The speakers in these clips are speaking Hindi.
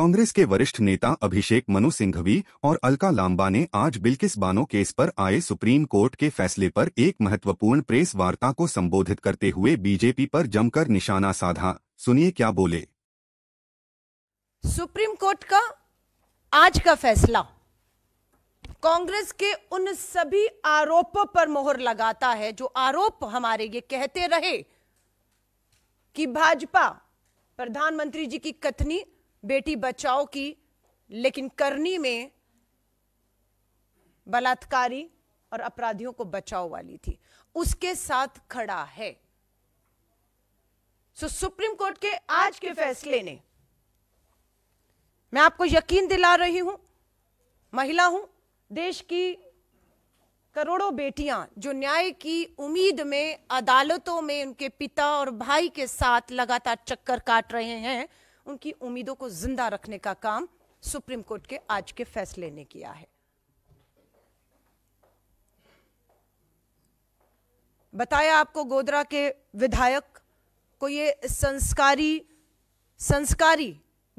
कांग्रेस के वरिष्ठ नेता अभिषेक मनु सिंघवी और अलका लांबा ने आज बिल्किस बानो केस पर आए सुप्रीम कोर्ट के फैसले पर एक महत्वपूर्ण प्रेस वार्ता को संबोधित करते हुए बीजेपी पर जमकर निशाना साधा सुनिए क्या बोले सुप्रीम कोर्ट का आज का फैसला कांग्रेस के उन सभी आरोपों पर मोहर लगाता है जो आरोप हमारे ये कहते रहे कि भाजपा प्रधानमंत्री जी की कथनी बेटी बचाओ की लेकिन करनी में बलात्कारी और अपराधियों को बचाओ वाली थी उसके साथ खड़ा है सो सुप्रीम कोर्ट के आज के फैसले ने मैं आपको यकीन दिला रही हूं महिला हूं देश की करोड़ों बेटियां जो न्याय की उम्मीद में अदालतों में उनके पिता और भाई के साथ लगातार चक्कर काट रहे हैं उनकी उम्मीदों को जिंदा रखने का काम सुप्रीम कोर्ट के आज के फैसले ने किया है बताया आपको गोदरा के विधायक को ये संस्कारी संस्कारी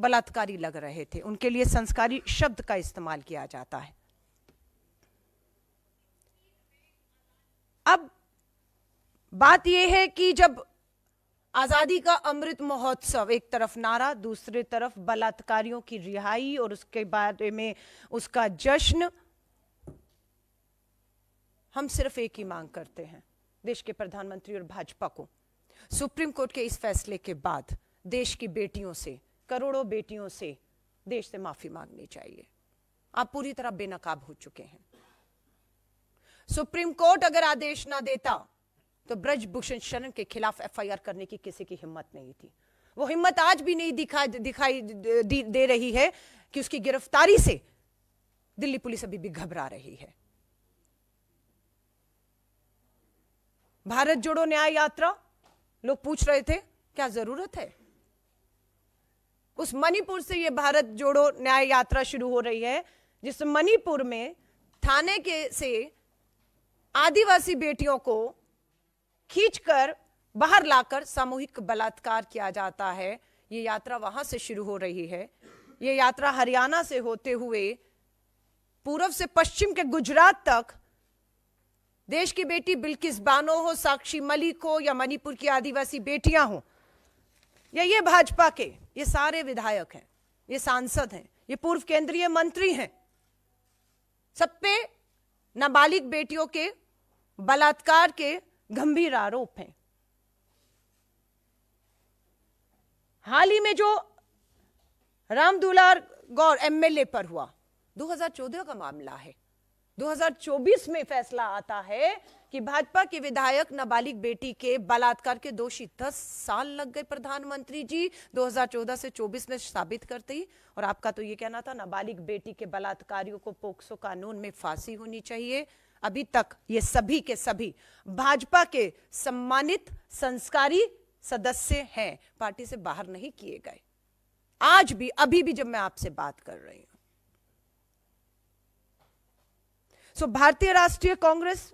बलात्कारी लग रहे थे उनके लिए संस्कारी शब्द का इस्तेमाल किया जाता है अब बात यह है कि जब आजादी का अमृत महोत्सव एक तरफ नारा दूसरी तरफ बलात्कारियों की रिहाई और उसके बारे में उसका जश्न हम सिर्फ एक ही मांग करते हैं देश के प्रधानमंत्री और भाजपा को सुप्रीम कोर्ट के इस फैसले के बाद देश की बेटियों से करोड़ों बेटियों से देश से माफी मांगनी चाहिए आप पूरी तरह बेनकाब हो चुके हैं सुप्रीम कोर्ट अगर आदेश ना देता तो ब्रजभूषण शरण के खिलाफ एफआईआर करने की किसी की हिम्मत नहीं थी वो हिम्मत आज भी नहीं दिखा दिखाई दे रही है कि उसकी गिरफ्तारी से दिल्ली पुलिस अभी भी घबरा रही है भारत जोड़ो न्याय यात्रा लोग पूछ रहे थे क्या जरूरत है उस मणिपुर से ये भारत जोड़ो न्याय यात्रा शुरू हो रही है जिस मणिपुर में थाने के से आदिवासी बेटियों को खींचकर बाहर लाकर सामूहिक बलात्कार किया जाता है ये यात्रा वहां से शुरू हो रही है ये यात्रा हरियाणा से होते हुए पूर्व से पश्चिम के गुजरात तक देश की बेटी बिल्किस बानो हो साक्षी मलिक हो या मणिपुर की आदिवासी बेटियां हो या ये भाजपा के ये सारे विधायक हैं ये सांसद हैं ये पूर्व केंद्रीय मंत्री हैं सब पे नाबालिग बेटियों के बलात्कार के गंभीर आरोप हैं हाल ही में जो राम दुलार गौर एमएलए पर हुआ 2014 का मामला है 2024 में फैसला आता है कि भाजपा के विधायक नाबालिग बेटी के बलात्कार के दोषी दस साल लग गए प्रधानमंत्री जी 2014 से 24 में साबित करते ही और आपका तो ये कहना था नाबालिग बेटी के बलात्कारियों को पोक्सो कानून में फांसी होनी चाहिए अभी तक ये सभी के सभी भाजपा के सम्मानित संस्कारी सदस्य हैं पार्टी से बाहर नहीं किए गए आज भी अभी भी जब मैं आपसे बात कर रही हूं सो so, भारतीय राष्ट्रीय कांग्रेस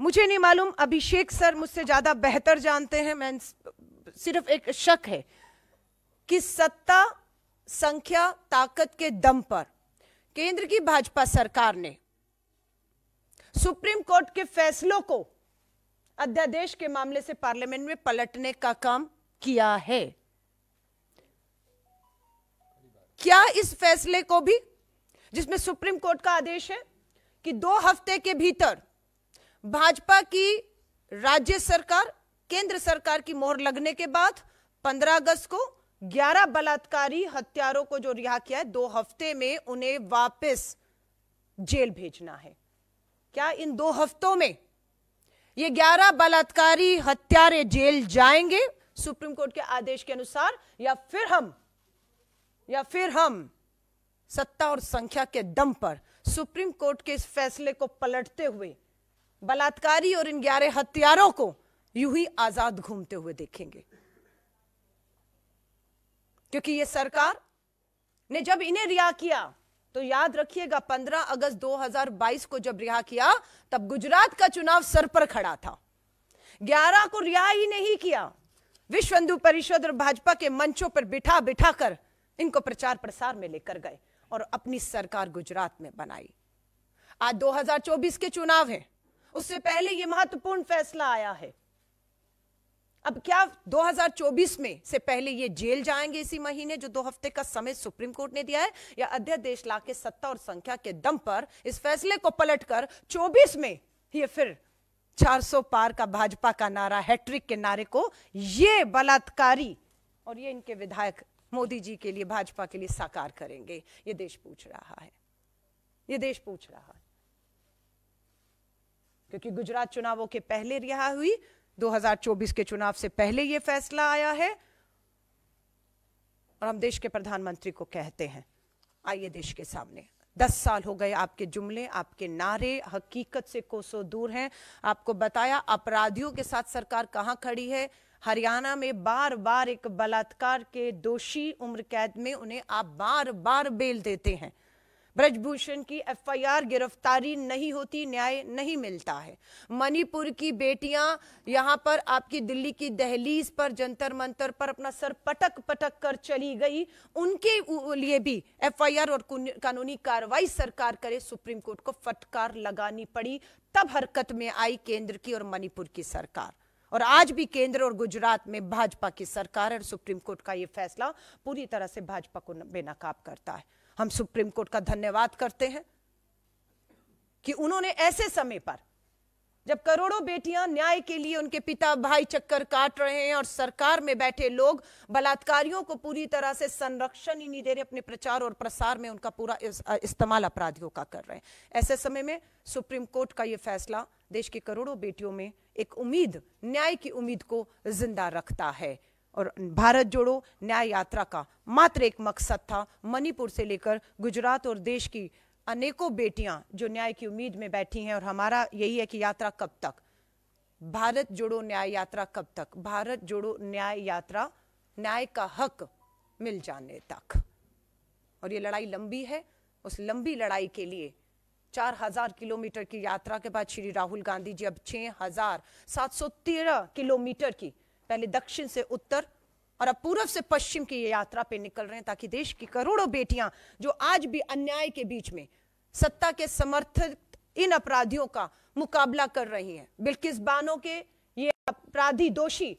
मुझे नहीं मालूम अभिषेक सर मुझसे ज़्यादा बेहतर जानते हैं मैं सिर्फ एक शक है कि सत्ता संख्या ताकत के दम पर केंद्र की भाजपा सरकार ने सुप्रीम कोर्ट के फैसलों को अध्यादेश के मामले से पार्लियामेंट में पलटने का काम किया है क्या इस फैसले को भी जिसमें सुप्रीम कोर्ट का आदेश है कि दो हफ्ते के भीतर भाजपा की राज्य सरकार केंद्र सरकार की मोहर लगने के बाद 15 अगस्त को 11 बलात्कारी हत्यारों को जो रिहा किया है दो हफ्ते में उन्हें वापस जेल भेजना है क्या इन दो हफ्तों में ये 11 बलात्कारी हत्यारे जेल जाएंगे सुप्रीम कोर्ट के आदेश के अनुसार या फिर हम या फिर हम सत्ता और संख्या के दम पर सुप्रीम कोर्ट के इस फैसले को पलटते हुए बलात्कारी और इन ग्यारह हत्यारों को यूं ही आजाद घूमते हुए देखेंगे क्योंकि ये सरकार ने जब इन्हें रिहा किया तो याद रखिएगा 15 अगस्त 2022 को जब रिहा किया तब गुजरात का चुनाव सर पर खड़ा था 11 को रिहा ही नहीं किया विश्व हिंदू परिषद और भाजपा के मंचों पर बिठा बिठा कर इनको प्रचार प्रसार में लेकर गए और अपनी सरकार गुजरात में बनाई आज 2024 के चुनाव हैं उससे पहले यह महत्वपूर्ण फैसला आया है अब क्या 2024 में से पहले ये जेल जाएंगे इसी महीने जो दो हफ्ते का समय सुप्रीम कोर्ट ने दिया है या अध्यादेश ला के सत्ता और संख्या के दम पर इस फैसले को पलटकर 24 में ये फिर 400 पार का भाजपा का नारा हैट्रिक के नारे को ये बलात्कारी और ये इनके विधायक मोदी जी के लिए भाजपा के लिए साकार करेंगे ये देश पूछ रहा है ये देश पूछ रहा है क्योंकि गुजरात चुनावों के पहले रिहा हुई 2024 के चुनाव से पहले यह फैसला आया है और हम देश के प्रधानमंत्री को कहते हैं आइए देश के सामने दस साल हो गए आपके जुमले आपके नारे हकीकत से कोसों दूर हैं आपको बताया अपराधियों के साथ सरकार कहां खड़ी है हरियाणा में बार बार एक बलात्कार के दोषी उम्र कैद में उन्हें आप बार बार बेल देते हैं ब्रजभूषण की एफआईआर गिरफ्तारी नहीं होती न्याय नहीं मिलता है मणिपुर की बेटियां यहां पर आपकी दिल्ली की दहलीज पर जंतर मंतर पर अपना सर पटक पटक कर चली गई उनके लिए भी एफआईआर और कानूनी कार्रवाई सरकार करे सुप्रीम कोर्ट को फटकार लगानी पड़ी तब हरकत में आई केंद्र की और मणिपुर की सरकार और आज भी केंद्र और गुजरात में भाजपा की सरकार और सुप्रीम कोर्ट का यह फैसला पूरी तरह से भाजपा को बेनकाब करता है हम सुप्रीम कोर्ट का धन्यवाद करते हैं कि उन्होंने ऐसे समय पर जब करोड़ों बेटियां न्याय के लिए उनके पिता भाई चक्कर काट रहे हैं और सरकार में बैठे लोग बलात्कारियों को पूरी तरह से संरक्षण ही नहीं दे रहे अपने प्रचार और प्रसार में उनका पूरा इस, इस्तेमाल अपराधियों का कर रहे हैं ऐसे समय में सुप्रीम कोर्ट का यह फैसला देश की करोड़ों बेटियों में एक उम्मीद न्याय की उम्मीद को जिंदा रखता है और भारत जोड़ो न्याय यात्रा का मात्र एक मकसद था मणिपुर से लेकर गुजरात और देश की अनेकों बेटियां जो न्याय की उम्मीद में बैठी हैं और हमारा यही है कि यात्रा कब तक भारत जोड़ो न्याय यात्रा कब तक भारत जोड़ो न्याय यात्रा न्याय का हक मिल जाने तक और ये लड़ाई लंबी है उस लंबी लड़ाई के लिए चार हजार किलोमीटर की यात्रा के बाद श्री राहुल गांधी जी अब छह हजार सात सौ तेरह किलोमीटर की पहले दक्षिण से उत्तर और अब पूर्व से पश्चिम की ये यात्रा पे निकल रहे हैं ताकि देश की करोड़ों बेटियां जो आज भी अन्याय के बीच में सत्ता के समर्थित इन अपराधियों का मुकाबला कर रही हैं बिल्किस बानो के ये अपराधी दोषी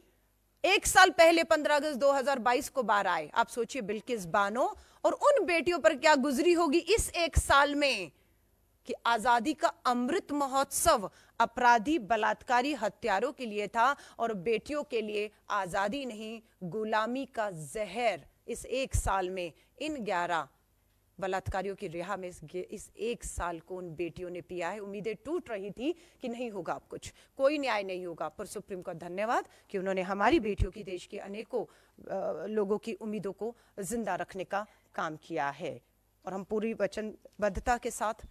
एक साल पहले 15 अगस्त 2022 को बाहर आए आप सोचिए बिल्किस बानो और उन बेटियों पर क्या गुजरी होगी इस एक साल में कि आजादी का अमृत महोत्सव अपराधी बलात्कारी हत्यारों के लिए था और बेटियों के लिए आजादी नहीं गुलामी का जहर इस एक साल में इन ग्यारह बलात्कारियों की रिहा में इस, एक साल को उन बेटियों ने पिया है उम्मीदें टूट रही थी कि नहीं होगा अब कुछ कोई न्याय नहीं होगा पर सुप्रीम का धन्यवाद कि उन्होंने हमारी बेटियों की देश के अनेकों लोगों की उम्मीदों को जिंदा रखने का काम किया है और हम पूरी वचनबद्धता के साथ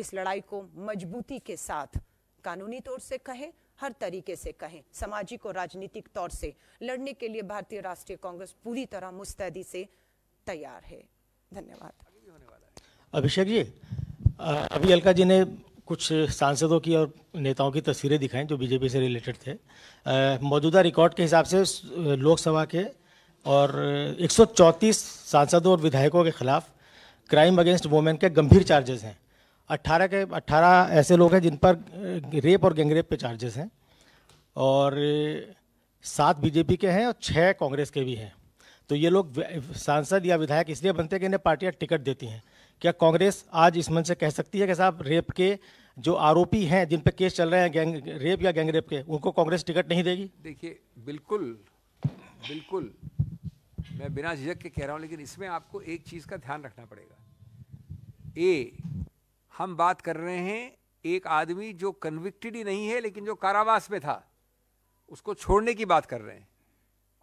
इस लड़ाई को मजबूती के साथ कानूनी तौर से कहें हर तरीके से कहें सामाजिक और राजनीतिक तौर से लड़ने के लिए भारतीय राष्ट्रीय कांग्रेस पूरी तरह मुस्तैदी से तैयार है धन्यवाद अभिषेक जी अभी अलका जी ने कुछ सांसदों की और नेताओं की तस्वीरें दिखाएं जो बीजेपी से रिलेटेड थे मौजूदा रिकॉर्ड के हिसाब से लोकसभा के और 134 सांसदों और विधायकों के खिलाफ क्राइम अगेंस्ट वोमेन के गंभीर चार्जेस हैं अट्ठारह के अट्ठारह ऐसे लोग हैं जिन पर रेप और गैंगरेप पे चार्जेस हैं और सात बीजेपी के हैं और छः कांग्रेस के भी हैं तो ये लोग सांसद या विधायक इसलिए बनते हैं कि इन्हें पार्टियाँ टिकट देती हैं क्या कांग्रेस आज इस मंच से कह सकती है कि साहब रेप के जो आरोपी हैं जिन पर केस चल रहे हैं गैंग रेप या गैंगरेप के उनको कांग्रेस टिकट नहीं देगी देखिए बिल्कुल बिल्कुल मैं बिना झिझक के कह रहा हूँ लेकिन इसमें आपको एक चीज़ का ध्यान रखना पड़ेगा ए हम बात कर रहे हैं एक आदमी जो कन्विक्टेड ही नहीं है लेकिन जो कारावास में था उसको छोड़ने की बात कर रहे हैं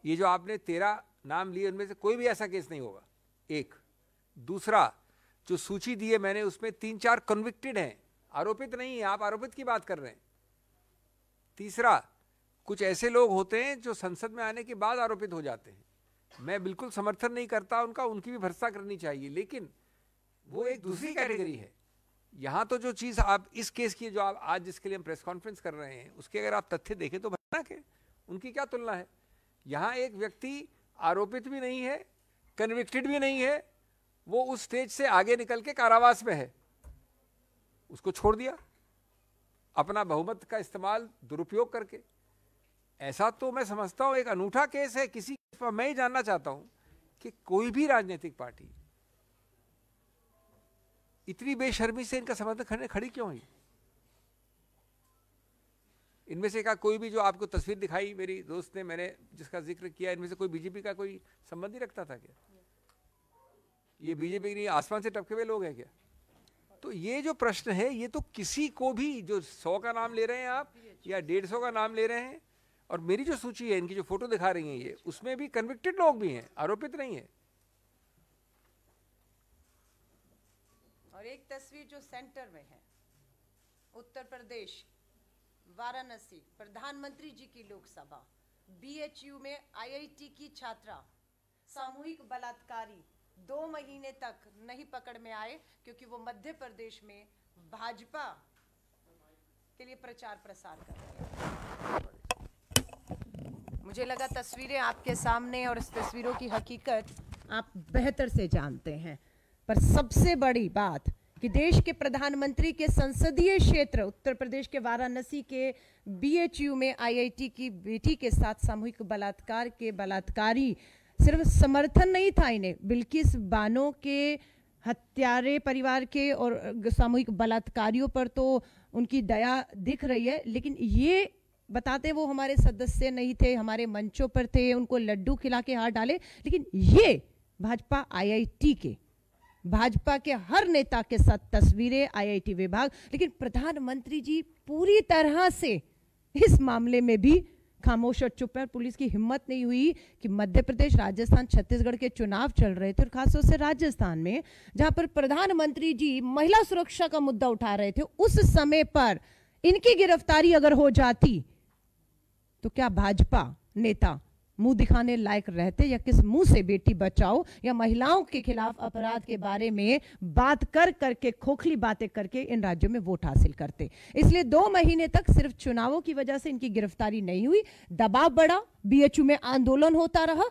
ये जो आपने तेरह नाम लिए उनमें से कोई भी ऐसा केस नहीं होगा एक दूसरा जो सूची दी है मैंने उसमें तीन चार कन्विक्टेड हैं आरोपित नहीं है आप आरोपित की बात कर रहे हैं तीसरा कुछ ऐसे लोग होते हैं जो संसद में आने के बाद आरोपित हो जाते हैं मैं बिल्कुल समर्थन नहीं करता उनका उनकी भी भरसा करनी चाहिए लेकिन वो एक दूसरी कैटेगरी है यहाँ तो जो चीज़ आप इस केस की जो आप आज जिसके लिए हम प्रेस कॉन्फ्रेंस कर रहे हैं उसके अगर आप तथ्य देखें तो भयानक है उनकी क्या तुलना है यहाँ एक व्यक्ति आरोपित भी नहीं है कन्विक्टेड भी नहीं है वो उस स्टेज से आगे निकल के कारावास में है उसको छोड़ दिया अपना बहुमत का इस्तेमाल दुरुपयोग करके ऐसा तो मैं समझता हूँ एक अनूठा केस है किसी पर मैं ही जानना चाहता हूँ कि कोई भी राजनीतिक पार्टी इतनी बेशर्मी से इनका समर्थन खड़ी क्यों हुई इनमें से का कोई भी जो आपको तस्वीर दिखाई मेरी दोस्त ने मैंने जिसका जिक्र किया इनमें से कोई बीजेपी का कोई संबंध ही रखता था क्या ये बीजेपी नहीं आसमान से टपके हुए लोग हैं क्या तो ये जो प्रश्न है ये तो किसी को भी जो सौ का नाम ले रहे हैं आप या डेढ़ सौ का नाम ले रहे हैं और मेरी जो सूची है इनकी जो फोटो दिखा रही है ये उसमें भी कन्विक्टेड लोग भी हैं आरोपित नहीं है और एक तस्वीर जो सेंटर में है उत्तर प्रदेश वाराणसी प्रधानमंत्री जी की लोकसभा बीएचयू में आईआईटी की छात्रा सामूहिक बलात्कारी दो महीने तक नहीं पकड़ में आए क्योंकि वो मध्य प्रदेश में भाजपा के लिए प्रचार प्रसार कर रहे हैं मुझे लगा तस्वीरें आपके सामने और इस तस्वीरों की हकीकत आप बेहतर से जानते हैं पर सबसे बड़ी बात कि देश के प्रधानमंत्री के संसदीय क्षेत्र उत्तर प्रदेश के वाराणसी के बीएचयू में आईआईटी की बेटी के साथ सामूहिक बलात्कार के बलात्कारी सिर्फ समर्थन नहीं था इन्हें इस बानो के हत्यारे परिवार के और सामूहिक बलात्कारियों पर तो उनकी दया दिख रही है लेकिन ये बताते वो हमारे सदस्य नहीं थे हमारे मंचों पर थे उनको लड्डू खिला के हार डाले लेकिन ये भाजपा आईआईटी के भाजपा के हर नेता के साथ तस्वीरें आईआईटी विभाग लेकिन प्रधानमंत्री जी पूरी तरह से इस मामले में भी खामोश और चुप है पुलिस की हिम्मत नहीं हुई कि मध्य प्रदेश राजस्थान छत्तीसगढ़ के चुनाव चल रहे थे और खासतौर से राजस्थान में जहां पर प्रधानमंत्री जी महिला सुरक्षा का मुद्दा उठा रहे थे उस समय पर इनकी गिरफ्तारी अगर हो जाती तो क्या भाजपा नेता मुंह दिखाने लायक रहते या किस मुंह से बेटी बचाओ या महिलाओं के खिलाफ अपराध के बारे में बात कर करके खोखली बातें करके इन राज्यों में वोट हासिल करते इसलिए दो महीने तक सिर्फ चुनावों की वजह से इनकी गिरफ्तारी नहीं हुई दबाव बढ़ा बीएचयू में आंदोलन होता रहा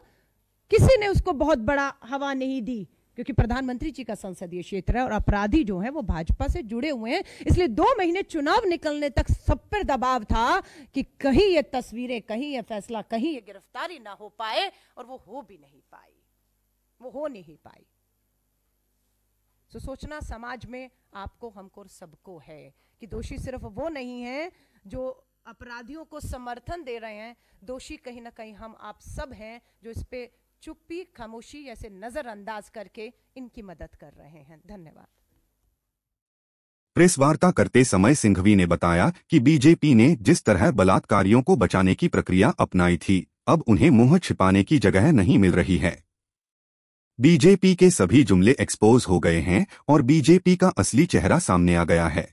किसी ने उसको बहुत बड़ा हवा नहीं दी क्योंकि प्रधानमंत्री जी का संसदीय क्षेत्र है और अपराधी जो है वो भाजपा से जुड़े हुए हैं इसलिए दो महीने चुनाव निकलने तक सब पर दबाव था कि कहीं ये तस्वीरें कहीं ये फैसला कहीं ये गिरफ्तारी ना हो पाए और वो हो भी नहीं पाई वो हो नहीं पाई तो सोचना समाज में आपको हमको सबको है कि दोषी सिर्फ वो नहीं है जो अपराधियों को समर्थन दे रहे हैं दोषी कहीं ना कहीं हम आप सब हैं जो इस पे चुप्पी खामोशी ऐसे नजरअंदाज करके इनकी मदद कर रहे हैं धन्यवाद प्रेस वार्ता करते समय सिंघवी ने बताया कि बीजेपी ने जिस तरह बलात्कारियों को बचाने की प्रक्रिया अपनाई थी अब उन्हें मुंह छिपाने की जगह नहीं मिल रही है बीजेपी के सभी जुमले एक्सपोज हो गए हैं और बीजेपी का असली चेहरा सामने आ गया है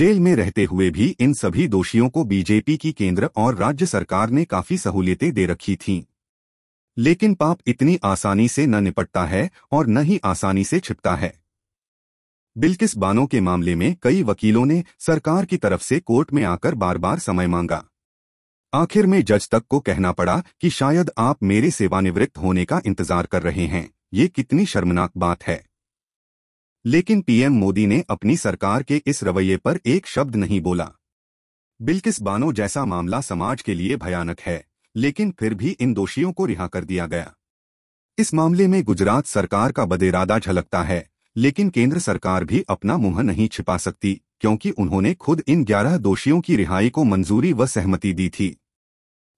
जेल में रहते हुए भी इन सभी दोषियों को बीजेपी की केंद्र और राज्य सरकार ने काफी सहूलियतें दे रखी थीं लेकिन पाप इतनी आसानी से न निपटता है और न ही आसानी से छिपता है बिल्किस बानो के मामले में कई वकीलों ने सरकार की तरफ से कोर्ट में आकर बार बार समय मांगा आखिर में जज तक को कहना पड़ा कि शायद आप मेरे सेवानिवृत्त होने का इंतजार कर रहे हैं ये कितनी शर्मनाक बात है लेकिन पीएम मोदी ने अपनी सरकार के इस रवैये पर एक शब्द नहीं बोला बिल्किस बानो जैसा मामला समाज के लिए भयानक है लेकिन फिर भी इन दोषियों को रिहा कर दिया गया इस मामले में गुजरात सरकार का बदेरादा झलकता है लेकिन केंद्र सरकार भी अपना मुंह नहीं छिपा सकती क्योंकि उन्होंने खुद इन ग्यारह दोषियों की रिहाई को मंजूरी व सहमति दी थी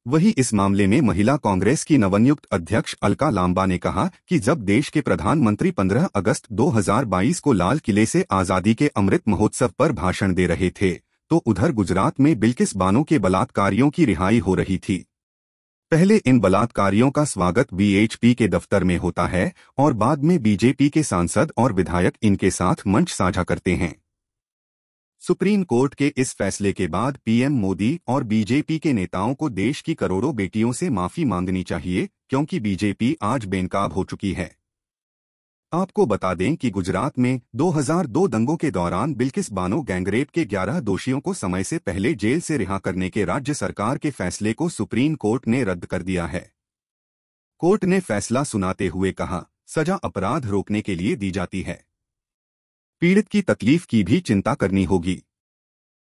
वही इस मामले में महिला कांग्रेस की नवनियुक्त अध्यक्ष अलका लांबा ने कहा कि जब देश के प्रधानमंत्री 15 अगस्त 2022 को लाल किले से आज़ादी के अमृत महोत्सव पर भाषण दे रहे थे तो उधर गुजरात में बिल्किस बानों के बलात्कारियों की रिहाई हो रही थी पहले इन बलात्कारियों का स्वागत बीएचपी के दफ्तर में होता है और बाद में बीजेपी के सांसद और विधायक इनके साथ मंच साझा करते हैं सुप्रीम कोर्ट के इस फैसले के बाद पीएम मोदी और बीजेपी के नेताओं को देश की करोड़ों बेटियों से माफी मांगनी चाहिए क्योंकि बीजेपी आज बेनकाब हो चुकी है आपको बता दें कि गुजरात में 2002 दंगों के दौरान बिल्किस बानो गैंगरेप के 11 दोषियों को समय से पहले जेल से रिहा करने के राज्य सरकार के फैसले को सुप्रीम कोर्ट ने रद्द कर दिया है कोर्ट ने फैसला सुनाते हुए कहा सजा अपराध रोकने के लिए दी जाती है पीड़ित की तकलीफ की भी चिंता करनी होगी